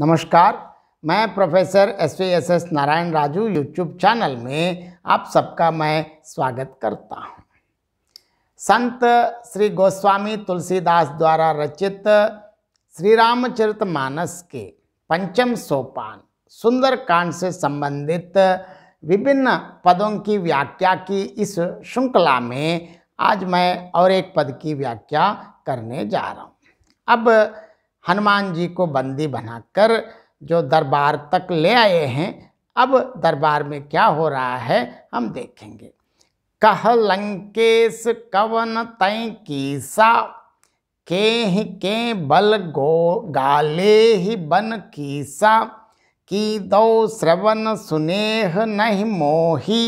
नमस्कार मैं professor S V S S Narayan Raju YouTube channel में आप सबका मैं स्वागत करता हूँ संत श्री गोस्वामी तुलसीदास द्वारा रचित श्री रामचरित मानस के पंचम सोपान सुंदरकांड से संबंधित विभिन्न पदों की व्याख्या की इस श्रृंखला में आज मैं और एक पद की व्याख्या करने जा रहा हूँ अब हनुमान जी को बंदी बनाकर जो दरबार तक ले आए हैं अब दरबार में क्या हो रहा है हम देखेंगे कह लंकेश कवन तय कीसा के ही के बल गो गाले ही बन कीसा की दो श्रवण सुनेह नहीं मोही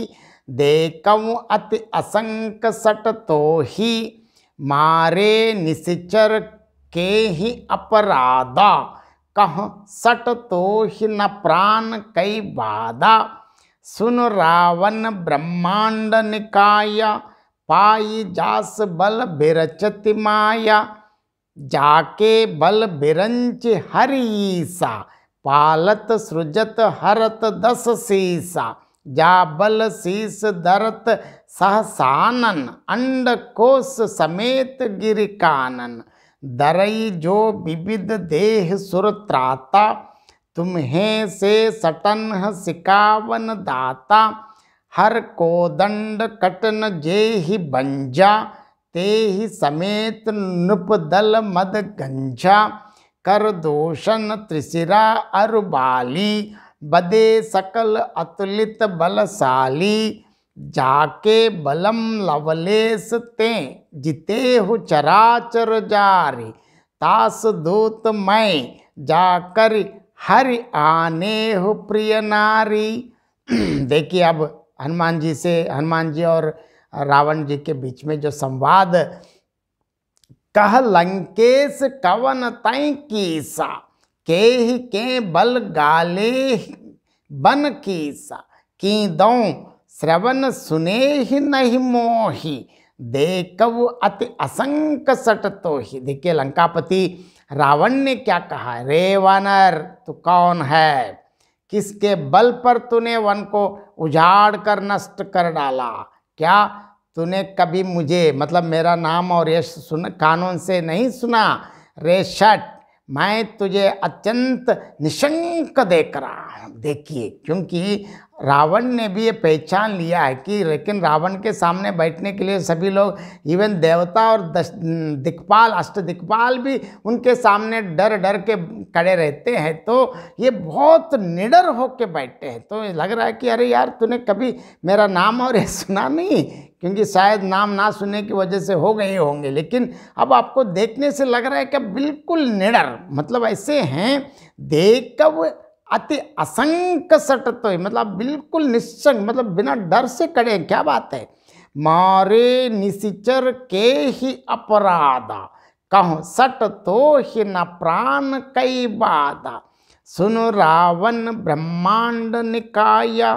देखऊ अति असंक सट तो ही मारे निशर के ही अपराधा कह सट तो ही न प्राण कई बाधा सुन रावण ब्रह्मांड निकाय पाई जास बल बिरचत माया जाके बल बिरंच हरीसा पालत सृजत हरत दस सीसा जा बल शीस दरत सहसानन अंड कोस समेत गिरिकानन दरई जो विविध देह सुरत्राता तुम्हें से सटन सिकावन दाता हर को दंड कटन जे ही बंजा ते ही समेत नृपदल मद गंजा कर दोषन त्रिशिरा अरुबाली बदे सकल अतुलित बलशाली जाके बलम लवलेस ते जिते हु चराचर जारी तास दूत मैं जाकर हरि आने हो प्रिय नारी देखिए अब हनुमान जी से हनुमान जी और रावण जी के बीच में जो संवाद कह लंकेश कवन तय कीसा के ही के बल गाले बन कीसा की दो श्रवण सुने ही नहीं मोही देखव अति असंक सट तो ही देखिए लंकापति रावण ने क्या कहा रे वानर तू कौन है किसके बल पर तूने वन को उजाड़ कर नष्ट कर डाला क्या तूने कभी मुझे मतलब मेरा नाम और यश सुन कानून से नहीं सुना रे शट मैं तुझे अत्यंत निशंक देख रहा हूँ देखिए क्योंकि रावण ने भी ये पहचान लिया है कि लेकिन रावण के सामने बैठने के लिए सभी लोग इवन देवता और दिखपाल अष्ट दिखपाल भी उनके सामने डर डर के खड़े रहते हैं तो ये बहुत निडर के बैठते हैं तो लग रहा है कि अरे यार तूने कभी मेरा नाम और ये सुना नहीं क्योंकि शायद नाम ना सुनने की वजह से हो गए होंगे लेकिन अब आपको देखने से लग रहा है कि बिल्कुल निडर मतलब ऐसे हैं देख कब अति असंक सटत मतलब बिल्कुल निश्चंक मतलब बिना डर से करे क्या बात है मारे निशिचर के ही अपराधा कहो सट तो ही न प्राण कई बाधा सुन रावण ब्रह्मांड निकाया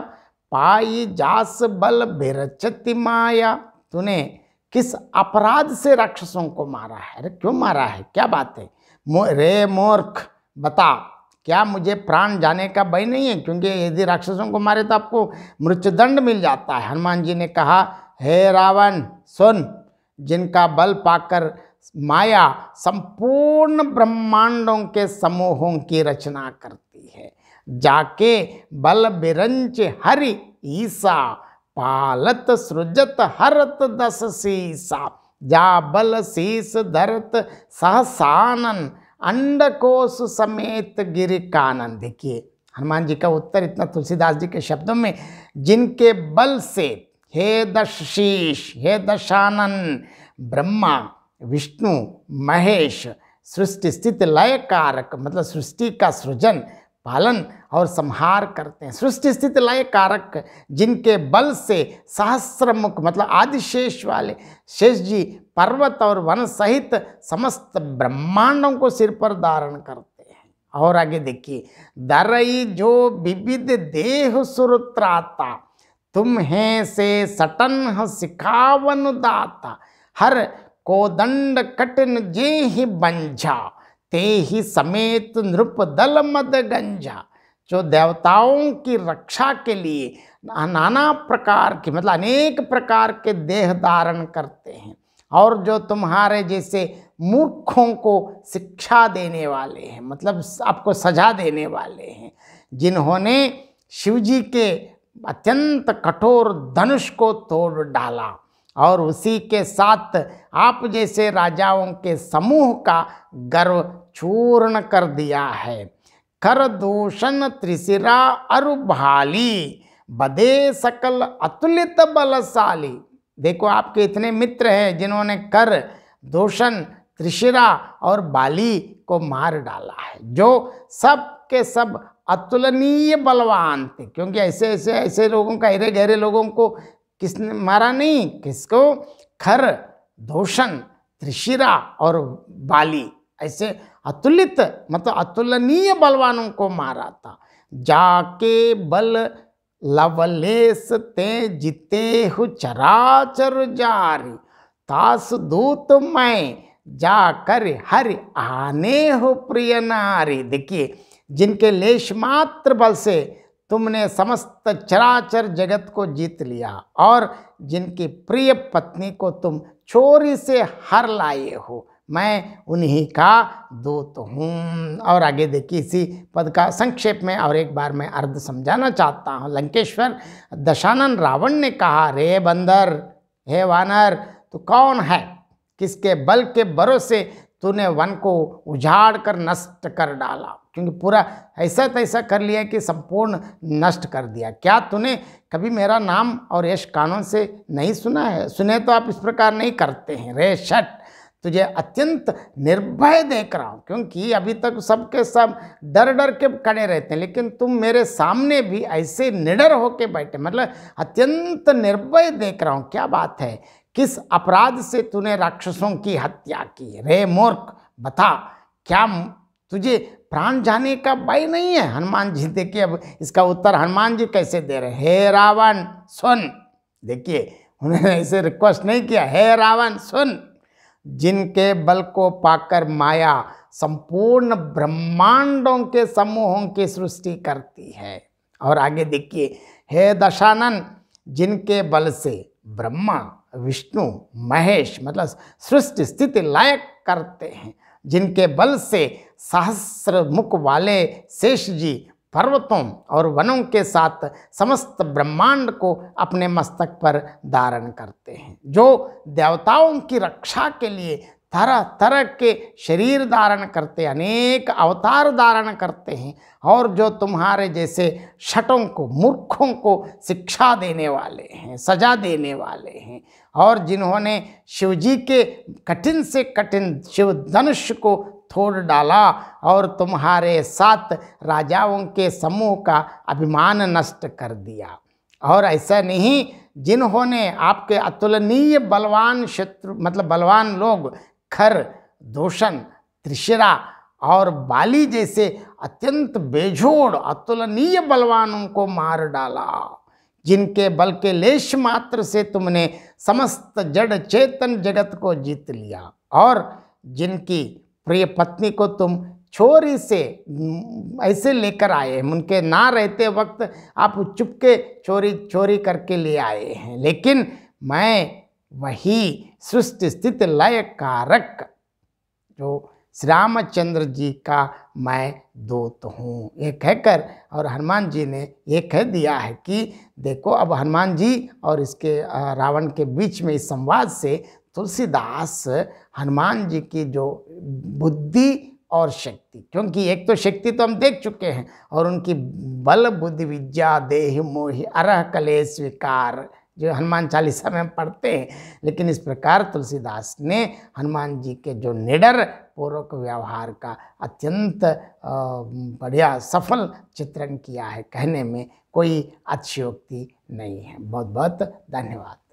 पाई जास बल बिरचति माया तूने किस अपराध से राक्षसों को मारा है अरे क्यों मारा है क्या बात है मो, रे मूर्ख बता क्या मुझे प्राण जाने का भय नहीं है क्योंकि यदि राक्षसों को मारे तो आपको मृत्युदंड मिल जाता है हनुमान जी ने कहा हे रावण सुन जिनका बल पाकर माया संपूर्ण ब्रह्मांडों के समूहों की रचना करती है जाके बल बिरंच हरि ईसा पालत सृजत हरत दस सीसा जा बल शीस धरत सहसानन अंडकोश समेत गिर कानन देखिए हनुमान जी का उत्तर इतना तुलसीदास जी के शब्दों में जिनके बल से हे दशीष हे दशानन ब्रह्मा विष्णु महेश सृष्टि स्थित लय कारक मतलब सृष्टि का सृजन पालन और संहार करते हैं सृष्टि स्थित लय कारक जिनके बल से सहस्रमुख मतलब आदिशेष वाले शेष जी पर्वत और वन सहित समस्त ब्रह्मांडों को सिर पर धारण करते हैं और आगे देखिए दरई जो विविध देह सुरत्राता तुम्हें से सटन सिखावन दाता हर कोदंड कटन जे ही बंझा ते ही समेत नृप दल मद गंजा जो देवताओं की रक्षा के लिए नाना प्रकार के मतलब अनेक प्रकार के देह धारण करते हैं और जो तुम्हारे जैसे मूर्खों को शिक्षा देने वाले हैं मतलब आपको सजा देने वाले हैं जिन्होंने शिवजी के अत्यंत कठोर धनुष को तोड़ डाला और उसी के साथ आप जैसे राजाओं के समूह का गर्व चूर्ण कर दिया है कर दूषण त्रिशिरा अरु भाली बदे सकल अतुलित बलशाली देखो आपके इतने मित्र हैं जिन्होंने कर दूषण त्रिशिरा और बाली को मार डाला है जो सब के सब अतुलनीय बलवान थे क्योंकि ऐसे ऐसे ऐसे लोगों का अरे गहरे लोगों को किसने मारा नहीं किसको खर दूषण त्रिशिरा और बाली ऐसे अतुलित मतलब अतुलनीय बलवानों को मारा था जाके बल लवलेस ते जिते हु चराचर जारी तास दूत मैं जाकर हर आने हो प्रिय नारी देखिए जिनके लेश मात्र बल से तुमने समस्त चराचर जगत को जीत लिया और जिनकी प्रिय पत्नी को तुम चोरी से हर लाए हो मैं उन्हीं का दूत हूँ और आगे देखिए इसी पद का संक्षेप में और एक बार मैं अर्ध समझाना चाहता हूँ लंकेश्वर दशानन रावण ने कहा रे बंदर हे वानर तू कौन है किसके बल के भरोसे तूने वन को उजाड़ कर नष्ट कर डाला क्योंकि पूरा ऐसा तैसा तो कर लिया कि संपूर्ण नष्ट कर दिया क्या तूने कभी मेरा नाम और यश कानों से नहीं सुना है सुने तो आप इस प्रकार नहीं करते हैं रे शट तुझे तो अत्यंत निर्भय देख रहा हूँ क्योंकि अभी तक सबके सब डर डर के खड़े रहते हैं लेकिन तुम मेरे सामने भी ऐसे निडर होके बैठे मतलब अत्यंत निर्भय देख रहा हूँ क्या बात है किस अपराध से तूने राक्षसों की हत्या की रे मूर्ख बता क्या तुझे प्राण जाने का भय नहीं है हनुमान जी देखिए अब इसका उत्तर हनुमान जी कैसे दे रहे हे रावण सुन देखिए उन्होंने ऐसे रिक्वेस्ट नहीं किया हे रावण सुन जिनके बल को पाकर माया संपूर्ण ब्रह्मांडों के समूहों की सृष्टि करती है और आगे देखिए हे दशानन जिनके बल से ब्रह्मा विष्णु महेश मतलब सृष्टि स्थिति लायक करते हैं जिनके बल से सहस्र मुख वाले शेष जी पर्वतों और वनों के साथ समस्त ब्रह्मांड को अपने मस्तक पर धारण करते हैं जो देवताओं की रक्षा के लिए तरह तरह के शरीर धारण करते अनेक अवतार धारण करते हैं और जो तुम्हारे जैसे शटों को मूर्खों को शिक्षा देने वाले हैं सजा देने वाले हैं और जिन्होंने शिवजी के कठिन से कठिन शिव धनुष को थोड़ डाला और तुम्हारे साथ राजाओं के समूह का अभिमान नष्ट कर दिया और ऐसा नहीं जिन्होंने आपके अतुलनीय बलवान शत्रु मतलब बलवान लोग खर दूषण त्रिशिरा और बाली जैसे अत्यंत बेजोड़ अतुलनीय बलवानों को मार डाला जिनके बल के लेश मात्र से तुमने समस्त जड़ चेतन जगत को जीत लिया और जिनकी प्रिय पत्नी को तुम छोरी से ऐसे लेकर आए हैं उनके ना रहते वक्त आप चुपके चोरी चोरी करके ले आए हैं लेकिन मैं वही सृष्टि स्थित लय कारक जो श्री रामचंद्र जी का मैं दोत हूँ ये कहकर और हनुमान जी ने ये कह दिया है कि देखो अब हनुमान जी और इसके रावण के बीच में इस संवाद से तुलसीदास हनुमान जी की जो बुद्धि और शक्ति क्योंकि एक तो शक्ति तो हम देख चुके हैं और उनकी बल बुद्धि विद्या देह मोहि अरह कले स्वीकार जो हनुमान चालीसा में हम पढ़ते हैं लेकिन इस प्रकार तुलसीदास ने हनुमान जी के जो निडर पूर्वक व्यवहार का अत्यंत बढ़िया सफल चित्रण किया है कहने में कोई अच्छी उक्ति नहीं है बहुत बहुत धन्यवाद